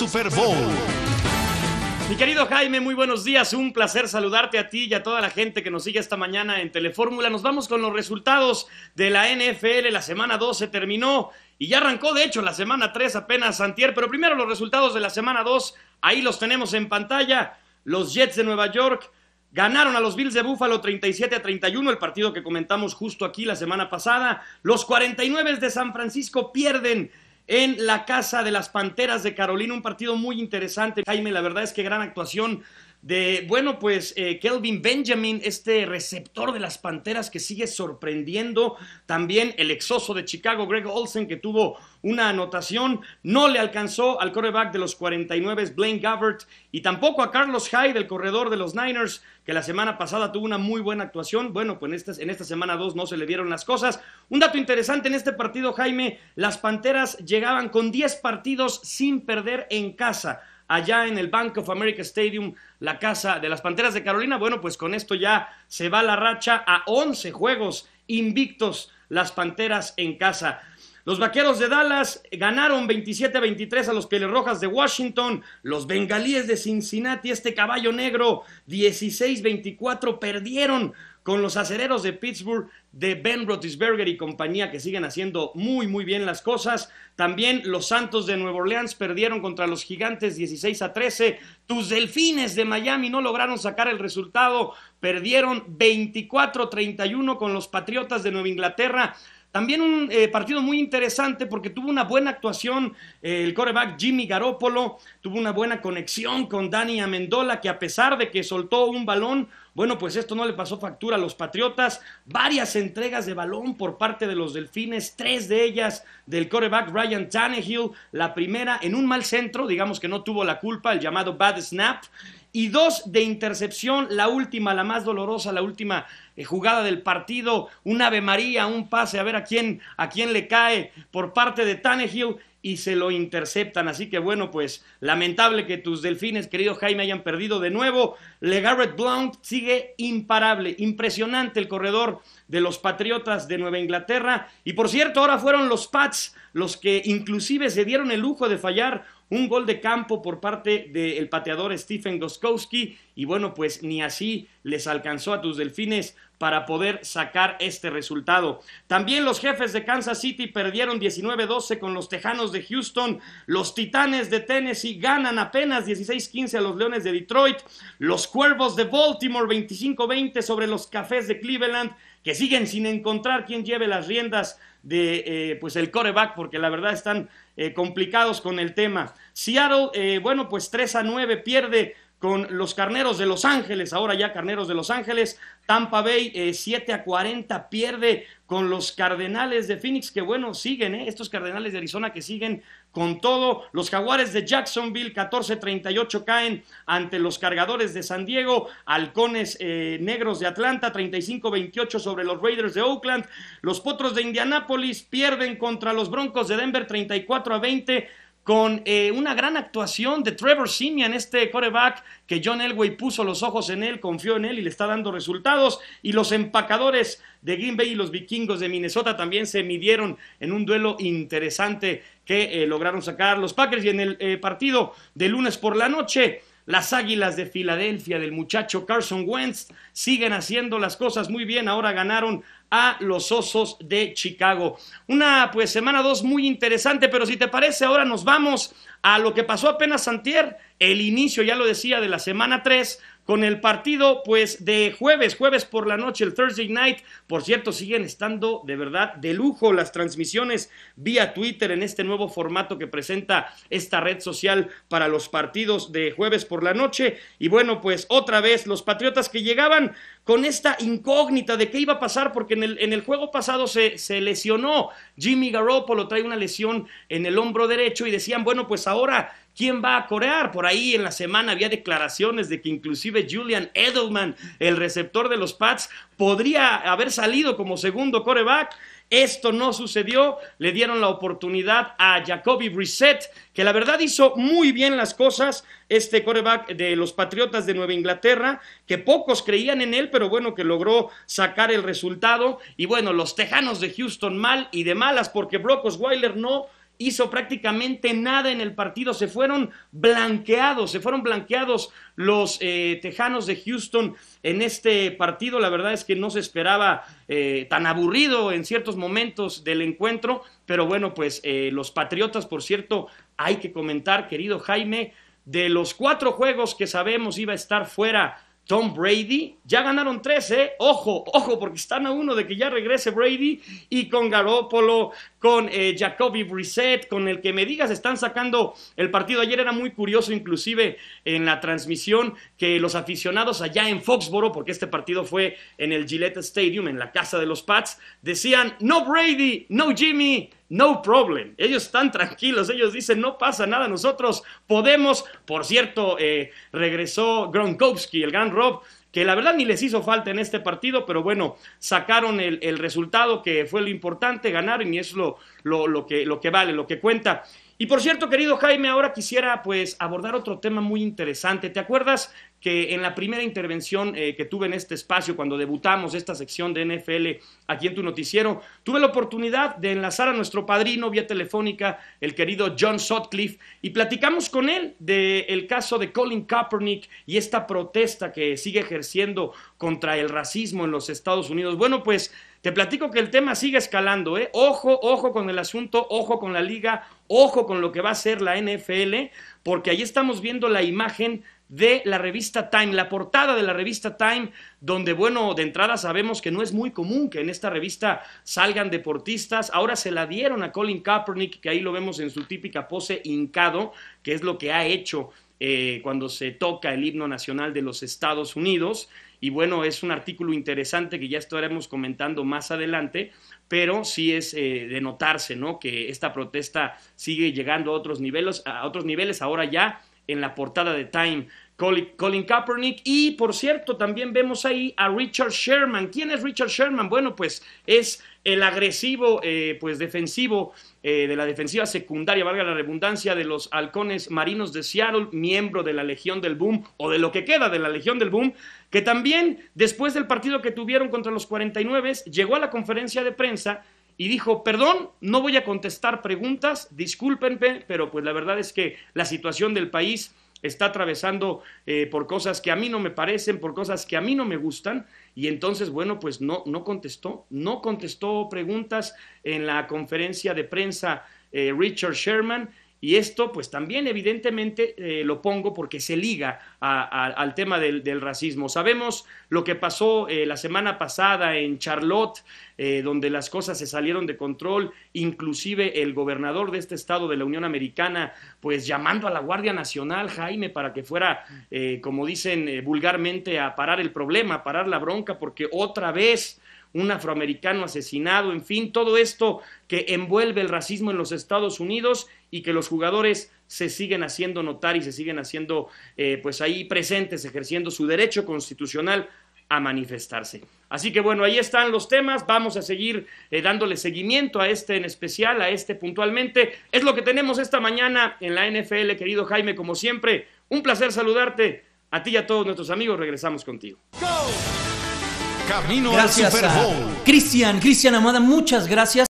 Super Bowl. Mi querido Jaime, muy buenos días. Un placer saludarte a ti y a toda la gente que nos sigue esta mañana en Telefórmula. Nos vamos con los resultados de la NFL. La semana se terminó y ya arrancó, de hecho, la semana 3 apenas Santier, Pero primero los resultados de la semana 2. Ahí los tenemos en pantalla. Los Jets de Nueva York Ganaron a los Bills de Buffalo 37 a 31, el partido que comentamos justo aquí la semana pasada. Los 49 de San Francisco pierden en la casa de las Panteras de Carolina. Un partido muy interesante, Jaime. La verdad es que gran actuación de, bueno, pues eh, Kelvin Benjamin, este receptor de las Panteras que sigue sorprendiendo, también el exoso de Chicago, Greg Olsen, que tuvo una anotación, no le alcanzó al coreback de los 49, Blaine Gabbert, y tampoco a Carlos Hyde, del corredor de los Niners, que la semana pasada tuvo una muy buena actuación. Bueno, pues en esta, en esta semana 2 no se le dieron las cosas. Un dato interesante en este partido, Jaime, las Panteras llegaban con 10 partidos sin perder en casa allá en el Bank of America Stadium, la casa de las Panteras de Carolina. Bueno, pues con esto ya se va la racha a 11 juegos invictos las Panteras en casa. Los Vaqueros de Dallas ganaron 27-23 a los pelerrojas de Washington. Los Bengalíes de Cincinnati, este caballo negro, 16-24 perdieron con los acereros de Pittsburgh de Ben Roethlisberger y compañía que siguen haciendo muy muy bien las cosas. También los Santos de Nueva Orleans perdieron contra los Gigantes 16 a 13. Tus Delfines de Miami no lograron sacar el resultado, perdieron 24-31 con los Patriotas de Nueva Inglaterra. También un eh, partido muy interesante porque tuvo una buena actuación eh, el coreback Jimmy Garoppolo, tuvo una buena conexión con Dani Amendola, que a pesar de que soltó un balón, bueno, pues esto no le pasó factura a los Patriotas. Varias entregas de balón por parte de los Delfines, tres de ellas del coreback Ryan Tannehill, la primera en un mal centro, digamos que no tuvo la culpa, el llamado bad snap, y dos de intercepción, la última, la más dolorosa, la última eh, jugada del partido, un Ave María, un pase, a ver a quién, a quién le cae por parte de Tannehill y se lo interceptan. Así que bueno, pues lamentable que tus delfines, querido Jaime, hayan perdido de nuevo. Le LeGarrette Blount sigue imparable, impresionante el corredor de los Patriotas de Nueva Inglaterra. Y por cierto, ahora fueron los Pats los que inclusive se dieron el lujo de fallar un gol de campo por parte del pateador Stephen Goskowski y bueno, pues ni así les alcanzó a tus delfines para poder sacar este resultado. También los jefes de Kansas City perdieron 19-12 con los Tejanos de Houston. Los Titanes de Tennessee ganan apenas 16-15 a los Leones de Detroit. Los Cuervos de Baltimore 25-20 sobre los Cafés de Cleveland que siguen sin encontrar quien lleve las riendas de eh, pues el coreback porque la verdad están eh, complicados con el tema. Seattle, eh, bueno, pues 3 a 9 pierde con los Carneros de Los Ángeles, ahora ya Carneros de Los Ángeles, Tampa Bay 7 eh, a 40 pierde con los Cardenales de Phoenix, que bueno, siguen, eh, estos Cardenales de Arizona que siguen con todo, los Jaguares de Jacksonville 14-38 caen ante los Cargadores de San Diego, Halcones eh, Negros de Atlanta 35-28 sobre los Raiders de Oakland, los Potros de Indianápolis pierden contra los Broncos de Denver 34 a 20, con eh, una gran actuación de Trevor Simeon, este coreback que John Elway puso los ojos en él, confió en él y le está dando resultados. Y los empacadores de Green Bay y los vikingos de Minnesota también se midieron en un duelo interesante que eh, lograron sacar los Packers. Y en el eh, partido de lunes por la noche, las Águilas de Filadelfia del muchacho Carson Wentz siguen haciendo las cosas muy bien. Ahora ganaron a los Osos de Chicago. Una pues semana 2 muy interesante, pero si te parece ahora nos vamos a lo que pasó apenas Santier, el inicio, ya lo decía, de la semana 3 con el partido pues de jueves, jueves por la noche, el Thursday Night. Por cierto, siguen estando de verdad de lujo las transmisiones vía Twitter en este nuevo formato que presenta esta red social para los partidos de jueves por la noche. Y bueno, pues otra vez los Patriotas que llegaban con esta incógnita de qué iba a pasar, porque en el, juego pasado se, se lesionó Jimmy Garoppolo, trae una lesión en el hombro derecho y decían, bueno, pues ahora ¿Quién va a corear? Por ahí en la semana había declaraciones de que inclusive Julian Edelman, el receptor de los Pats, podría haber salido como segundo coreback. Esto no sucedió, le dieron la oportunidad a Jacoby Brissett, que la verdad hizo muy bien las cosas, este coreback de los Patriotas de Nueva Inglaterra, que pocos creían en él, pero bueno, que logró sacar el resultado. Y bueno, los Tejanos de Houston mal y de malas, porque Brock Osweiler no hizo prácticamente nada en el partido. Se fueron blanqueados, se fueron blanqueados los eh, Tejanos de Houston en este partido. La verdad es que no se esperaba eh, tan aburrido en ciertos momentos del encuentro, pero bueno, pues eh, los Patriotas, por cierto, hay que comentar, querido Jaime, de los cuatro juegos que sabemos iba a estar fuera Tom Brady. Ya ganaron tres, ¿eh? ojo, ojo, porque están a uno de que ya regrese Brady y con Garópolo, con eh, Jacoby Brissett, con el que me digas, están sacando el partido. Ayer era muy curioso, inclusive en la transmisión, que los aficionados allá en Foxboro, porque este partido fue en el Gillette Stadium, en la casa de los Pats, decían: No Brady, no Jimmy. No problem. Ellos están tranquilos, ellos dicen, no pasa nada, nosotros podemos. Por cierto, eh, regresó Gronkowski, el gran Rob, que la verdad ni les hizo falta en este partido, pero bueno, sacaron el, resultado que fue lo importante, ganaron y es lo, lo, que, lo que vale, lo que cuenta. Y por cierto, querido Jaime, ahora quisiera pues abordar otro tema muy interesante. ¿Te acuerdas que en la primera intervención eh, que tuve en este espacio, cuando debutamos esta sección de NFL aquí en tu noticiero, tuve la oportunidad de enlazar a nuestro padrino vía telefónica, el querido John Sutcliffe, y platicamos con él del caso de Colin Kaepernick y esta protesta que sigue ejerciendo contra el racismo en los Estados Unidos. Bueno, pues te platico que el tema sigue escalando, ¿eh? Ojo, ojo con el asunto, ojo con la liga, ojo con lo que va a ser la NFL, porque ahí estamos viendo la imagen de la revista Time, la portada de la revista Time, donde, bueno, de entrada sabemos que no es muy común que en esta revista salgan deportistas. Ahora se la dieron a Colin Kaepernick, que ahí lo vemos en su típica pose hincado, que es lo que ha hecho eh, cuando se toca el himno nacional de los Estados Unidos. Y bueno, es un artículo interesante que ya estaremos comentando más adelante, pero sí es eh, de notarse, ¿no? Que esta protesta sigue llegando a otros niveles, a otros niveles ahora ya en la portada de Time Colin Kaepernick. Y por cierto, también vemos ahí a Richard Sherman. ¿Quién es Richard Sherman? Bueno, pues es el agresivo, eh, pues defensivo eh, de la defensiva secundaria, valga la redundancia, de los halcones marinos de Seattle, miembro de la Legión del Boom, o de lo que queda de la Legión del Boom, que también después del partido que tuvieron contra los 49, llegó a la conferencia de prensa y dijo, perdón, no voy a contestar preguntas, discúlpenme, pero pues la verdad es que la situación del país está atravesando eh, por cosas que a mí no me parecen, por cosas que a mí no me gustan, y entonces, bueno, pues no, no contestó, no contestó preguntas en la conferencia de prensa eh, Richard Sherman, y esto, pues también evidentemente eh, lo pongo porque se liga al tema del, racismo. Sabemos lo que pasó eh, la semana pasada en Charlotte, eh, donde las cosas se salieron de control, inclusive el gobernador de este estado de la Unión Americana, pues llamando a la Guardia Nacional, Jaime, para que fuera, como dicen vulgarmente, a parar el problema, a parar la bronca, porque otra vez un afroamericano asesinado, en fin, todo esto que envuelve el racismo en los Estados Unidos y que los jugadores se siguen haciendo notar y se siguen haciendo eh, pues ahí presentes, ejerciendo su derecho constitucional a manifestarse. Así que bueno, ahí están los temas, vamos a seguir eh, dándole seguimiento a este en especial, a este puntualmente. Es lo que tenemos esta mañana en la NFL, querido Jaime, como siempre, un placer saludarte. A ti y a todos nuestros amigos, regresamos contigo gracias Cristian, Cristian Amada, muchas gracias.